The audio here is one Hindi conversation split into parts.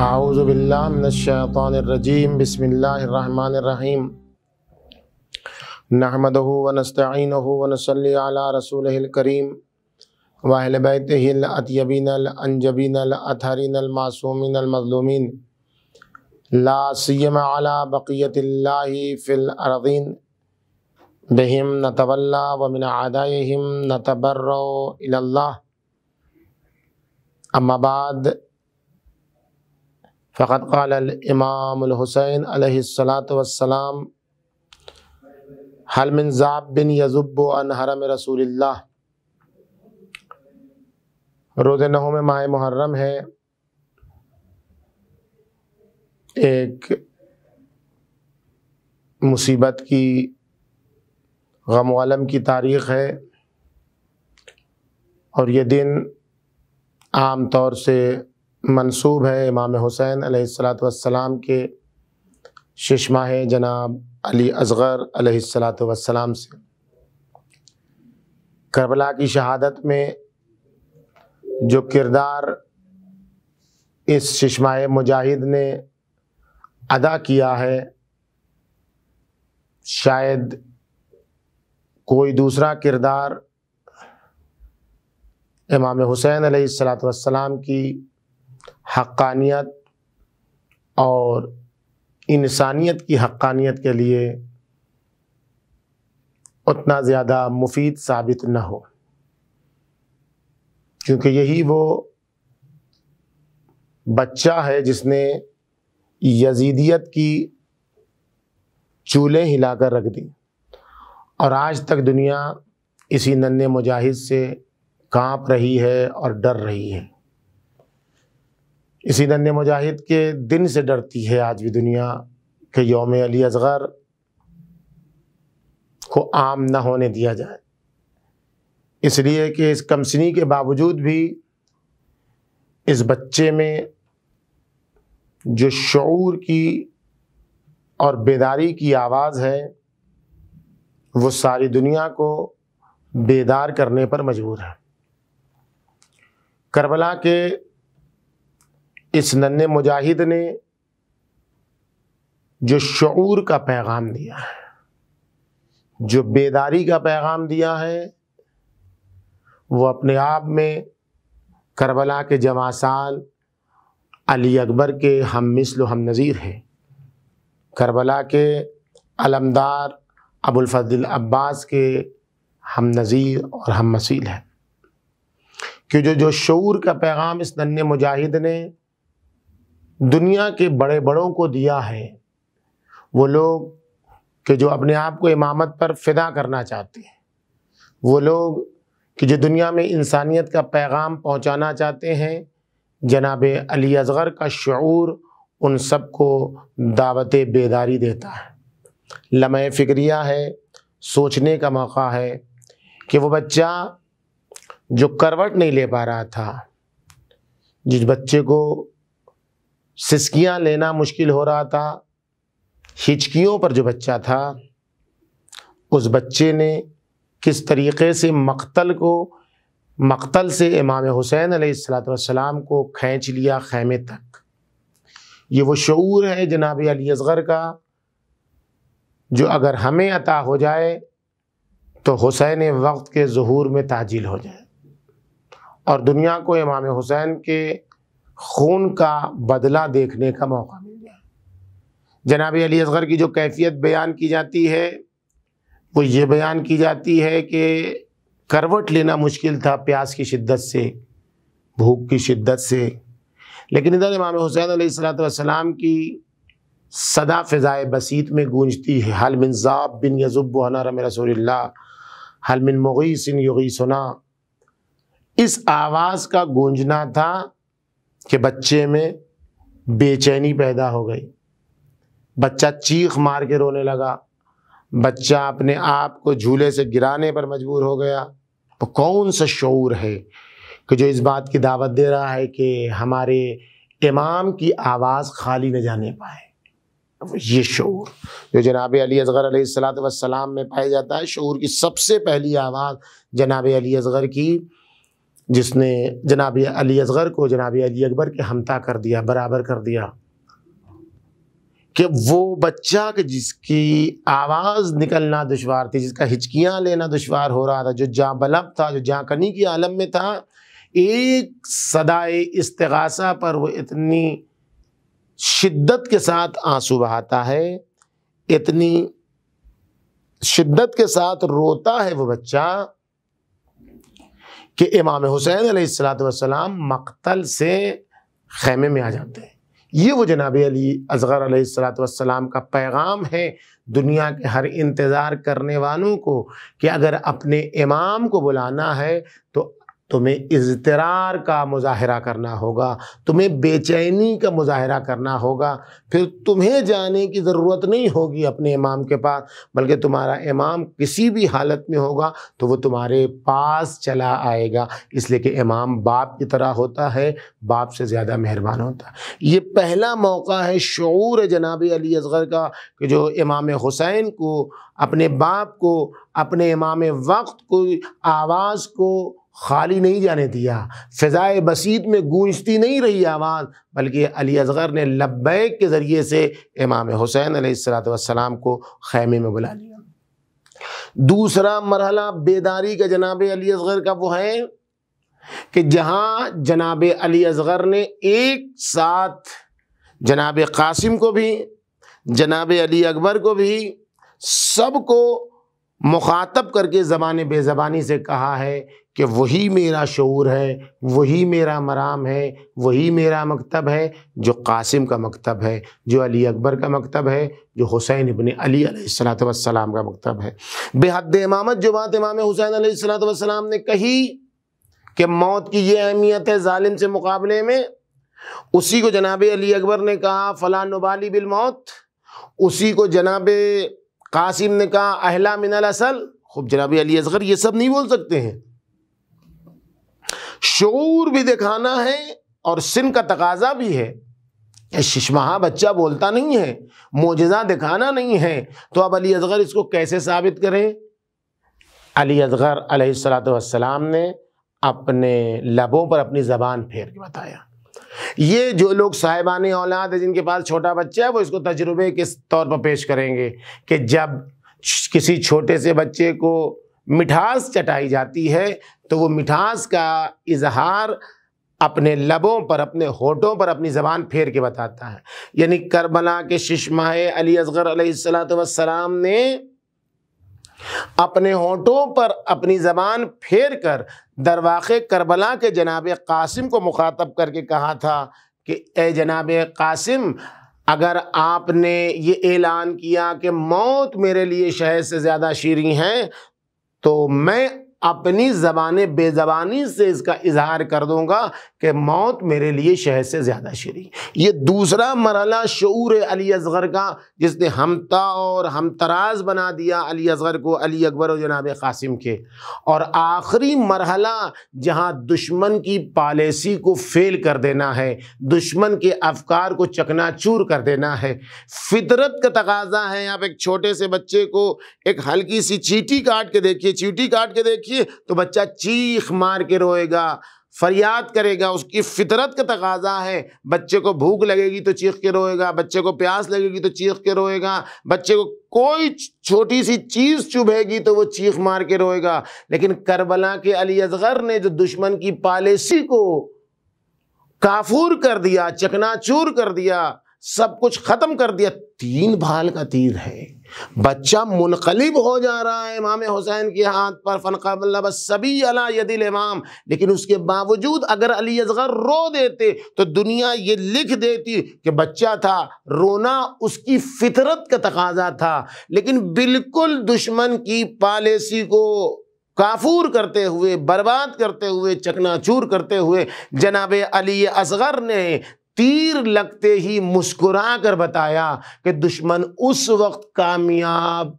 आउज़बिल्लाशैतरजीम बसमीम नहमद वनस्तिन वनसली रसूल करीम वाहल बैतबिन अनजबिन अतहरिन मासूमिन मजलूमिन लासम अला बक़ीत फ़िलरदीन बहम नतवल्ला वमिन आदाम नतबर्र अम्माबाद फ़कत इमामसैन अलैहिस्सलाम हलमिन ज़ाब बिन यजुब अन हरम रसूलुल्लाह रोज़ नौ में माह मुहर्रम है एक मुसीबत की गम आलम की तारीख़ है और ये दिन आम तौर से मंसूब है इमाम हुसैन सलाम के शशमा जनाब अली असगर सलाम से करबला की शहादत में जो किरदार इस शशमा मुजाहिद ने अदा किया है शायद कोई दूसरा किरदार इमाम हुसैन सलाम की हक्कानियत और इंसानियत की हक्कानियत के लिए उतना ज़्यादा मुफीद साबित न हो क्योंकि यही वो बच्चा है जिसने यजीदियत की चूल्हे हिलाकर रख दी और आज तक दुनिया इसी नन्हे मुजाहिद से कांप रही है और डर रही है इसी नन्न मुजाहिद के दिन से डरती है आज भी दुनिया के योम अली असगर को आम न होने दिया जाए इसलिए कि इस कमसनी के बावजूद भी इस बच्चे में जो शूर की और बेदारी की आवाज़ है वो सारी दुनिया को बेदार करने पर मजबूर है करबला के इस नन्हे मुजाहिद ने जो शूर का पैगाम दिया है जो बेदारी का पैगाम दिया है वो अपने आप में करबला के जमासाल अली अकबर के हम मिसल हम नज़ीर हैं करबला के अलमदार अबुलफजल अब्बास के हम नज़ीर और हम मसील हैं कि जो जो शूर का पैगाम इस नन्हे मुजाहिद ने दुनिया के बड़े बड़ों को दिया है वो लोग कि जो अपने आप को इमामत पर फिदा करना चाहते हैं वो लोग कि जो दुनिया में इंसानियत का पैगाम पहुंचाना चाहते हैं जनाब अली असगर का शूर उन सब को दावत बेदारी देता है लमह फिक्रिया है सोचने का मौका है कि वो बच्चा जो करवट नहीं ले पा रहा था जिस बच्चे को सिसकियाँ लेना मुश्किल हो रहा था हिचकियों पर जो बच्चा था उस बच्चे ने किस तरीके से मक्तल को मक्तल से इमाम हुसैन सलाम को खींच लिया खैमे तक ये वो शूर है जनाब अली असगर का जो अगर हमें अता हो जाए तो हुसैन वक्त के जहूर में ताजिल हो जाए और दुनिया को इमाम हुसैन के खून का बदला देखने का मौका मिल गया जनाब अली असगर की जो कैफियत बयान की जाती है वो ये बयान की जाती है कि करवट लेना मुश्किल था प्यास की शिद्दत से भूख की शिद्दत से लेकिन इधर इमाम हुसैन सलाम की सदा फ़िज़ाए बसीत में गूंजती है हल बिन ज़ाब बिन यजुब हना रम रसोल्ला हल बिन सिन युगी सुना इस आवाज़ का गूंजना था कि बच्चे में बेचैनी पैदा हो गई बच्चा चीख मार के रोने लगा बच्चा अपने आप को झूले से गिराने पर मजबूर हो गया तो कौन सा शौर है कि जो इस बात की दावत दे रहा है कि हमारे इमाम की आवाज़ खाली न जाने पाए ये शौर जो जनाब अली असगर सलात में पाया जाता है शौर की सबसे पहली आवाज़ जनाब अली असगर की जिसने जनाब अली असगर को जनाब अली अकबर के हमता कर दिया बराबर कर दिया कि वो बच्चा कि जिसकी आवाज़ निकलना दुशवार थी जिसका हिचकियाँ लेना दुशवार हो रहा था जो जहाँ बलब था जो जहाँ कनी की आलम में था एक सदाए इस्तगासा पर वो इतनी शिद्दत के साथ आंसू बहाता है इतनी शिद्दत के साथ रोता है वो बच्चा कि इमाम हुसैन सलाम मकतल से खैमे में आ जाते हैं ये वो जनाब अली असगर सलाम का पैगाम है दुनिया के हर इंतज़ार करने वालों को कि अगर अपने इमाम को बुलाना है तो तुम्हें इजतरार का मुजाहरा करना होगा तुम्हें बेचैनी का मुजाहरा करना होगा फिर तुम्हें जाने की ज़रूरत नहीं होगी अपने इमाम के पास बल्कि तुम्हारा इमाम किसी भी हालत में होगा तो वो तुम्हारे पास चला आएगा इसलिए कि इमाम बाप की तरह होता है बाप से ज़्यादा मेहरबान होता है ये पहला मौका है शूर जनाब अली असगर का कि जो इमाम हुसैन को अपने बाप को अपने इमाम वक्त को आवाज़ को खाली नहीं जाने दिया फ़िज़ाए बसीत में गूंजती नहीं रही आवाज़ बल्कि अली असगर ने लब्बैक के ज़रिए से इमाम हुसैन सलाम को खैमे में बुला लिया दूसरा मरहला बेदारी का जनाब अली असगर का वो है कि जहाँ जनाब अली असगर ने एक साथ जनाब कासिम को भी जनाब अली अकबर को भी सबको मुखातब करके ज़बान बेज़बानी से कहा है कि वही मेरा शूर है वही मेरा मराम है वही मेरा मकतब है जो कासिम का मकतब है जो अली अकबर का मकतब है जो हुसैन इबन अली सलाम का मकतब है बेहद इमामत जो बात इमाम हुसैन सलाम ने कही कि मौत की ये अहमियत है ालिम से मुकाबले में उसी को जनाब अली अकबर ने कहा फ़लाँ नबाली बिलमौत उसी को जनाब कासिम ने कहा अहला मिनल असल खूब जनाब अली असगर ये सब नहीं बोल सकते हैं शोर भी दिखाना है और सिन का तकाजा भी है शिशमहा बच्चा बोलता नहीं है मोजा दिखाना नहीं है तो अब अली असगर इसको कैसे साबित करें अली असगर सलाम ने अपने लबों पर अपनी ज़बान फेर के बताया ये जो लोग साहिबान औलाद है जिनके पास छोटा बच्चा है वो इसको तजुर्बे के तौर पर पेश करेंगे कि जब किसी छोटे से बच्चे को मिठास चटाई जाती है तो वो मिठास का इजहार अपने लबों पर अपने होठों पर अपनी ज़बान फेर के बताता है यानी करबला के शिशमाह अली असगर अलैहिस्सलाम ने अपने होठों पर अपनी ज़बान फेर कर दरवाक़े करबला के जनाब कासिम को मुखातब करके कहा था कि ए जनाब कासिम अगर आपने ये ऐलान किया कि मौत मेरे लिए शहद से ज़्यादा शीरी हैं तो मैं अपनी जबान बेजबानी से इसका इजहार कर दूंगा कि मौत मेरे लिए शहर से ज़्यादा शरी ये दूसरा मरला शूर अली असगर का जिसने हमता और हमतराज बना दिया अली असगर को अली अकबर और जनाब कासिम के और आखिरी मरहला जहाँ दुश्मन की पॉलिसी को फेल कर देना है दुश्मन के अफकार को चकनाचूर कर देना है फितरत का तकाजा है आप एक छोटे से बच्चे को एक हल्की सी चीटी काट के देखिए चीटी काट के देखिए देखिए तो बच्चा चीख मार के रोएगा फरियाद करेगा उसकी फितरत का तकाजा है बच्चे को भूख लगेगी तो चीख के रोएगा बच्चे को प्यास लगेगी तो चीख के रोएगा बच्चे को कोई छोटी सी चीज़ चुभेगी तो वो चीख मार के रोएगा लेकिन करबला के अली असगर ने जो दुश्मन की पॉलिसी को काफूर कर दिया चकनाचूर कर दिया सब कुछ ख़त्म कर दिया तीन भाल का तीर है बच्चा मुनकलिब हो जा रहा है इमाम हुसैन के हाथ पर फनका बस सभी अला यदिल इमाम लेकिन उसके बावजूद अगर अली असगर रो देते तो दुनिया ये लिख देती कि बच्चा था रोना उसकी फितरत का तकाजा था लेकिन बिल्कुल दुश्मन की पॉलिसी को काफूर करते हुए बर्बाद करते हुए चकनाचूर करते हुए जनाब अली असगर ने तीर लगते ही मुस्कुरा कर बताया कि दुश्मन उस वक्त कामयाब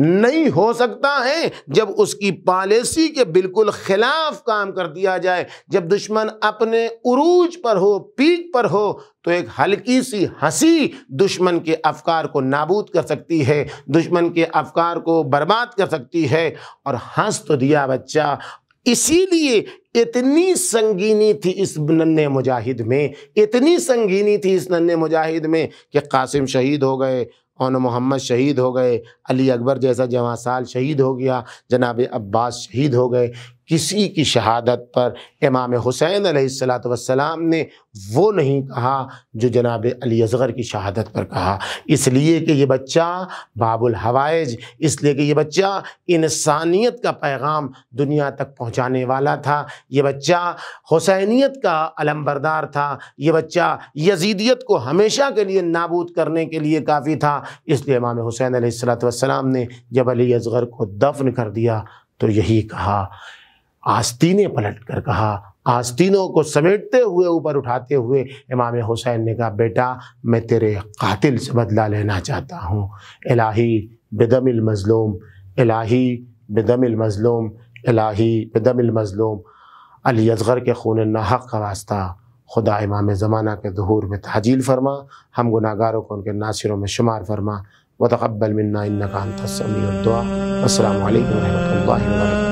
नहीं हो सकता है जब उसकी पॉलिसी के बिल्कुल खिलाफ काम कर दिया जाए जब दुश्मन अपने उरूज पर हो पीक पर हो तो एक हल्की सी हंसी दुश्मन के अफकार को नाबूद कर सकती है दुश्मन के अफकार को बर्बाद कर सकती है और हंस तो दिया बच्चा इसीलिए इतनी संगीनी थी इस नन्हे मुजाहिद में इतनी संगीनी थी इस नन्हे मुजाहिद में कि कासिम शहीद हो गए और मोहम्मद शहीद हो गए अली अकबर जैसा जवासाल शहीद हो गया जनाब अब्बास शहीद हो गए किसी की शहादत पर इमाम हुसैन सलाम ने वो नहीं कहा जो जनाब अली असगर की शहादत पर कहा इसलिए कि ये बच्चा बाबुल हवाइज इसलिए कि ये बच्चा इंसानियत का पैगाम दुनिया तक पहुंचाने वाला था ये बच्चा हुसैनियत का अलमबरदार था ये बच्चा यजीदियत को हमेशा के लिए नाबूद करने के लिए काफ़ी था इसलिए इमाम हुसैन सलाम ने जब अली असगर को दफन कर दिया तो यही कहा आस्तीने पलट कर कहा आस्तीनों को समेटते हुए ऊपर उठाते हुए इमाम हुसैन ने कहा बेटा मैं तेरे कातिल से बदला लेना चाहता हूँ इलाही बेदमिल मज़लूम इलाही बेदमिल मज़लूम इलाही बेदमिल मज़लूम अली असगर के खून नाहक का वास्ता खुदा इमाम ज़माना के दहूर में तहजील फरमा हम गुनागारों को उनके नासिरों में शुमार फरमा व तकबल मन्ना का दुआ असल वरहमल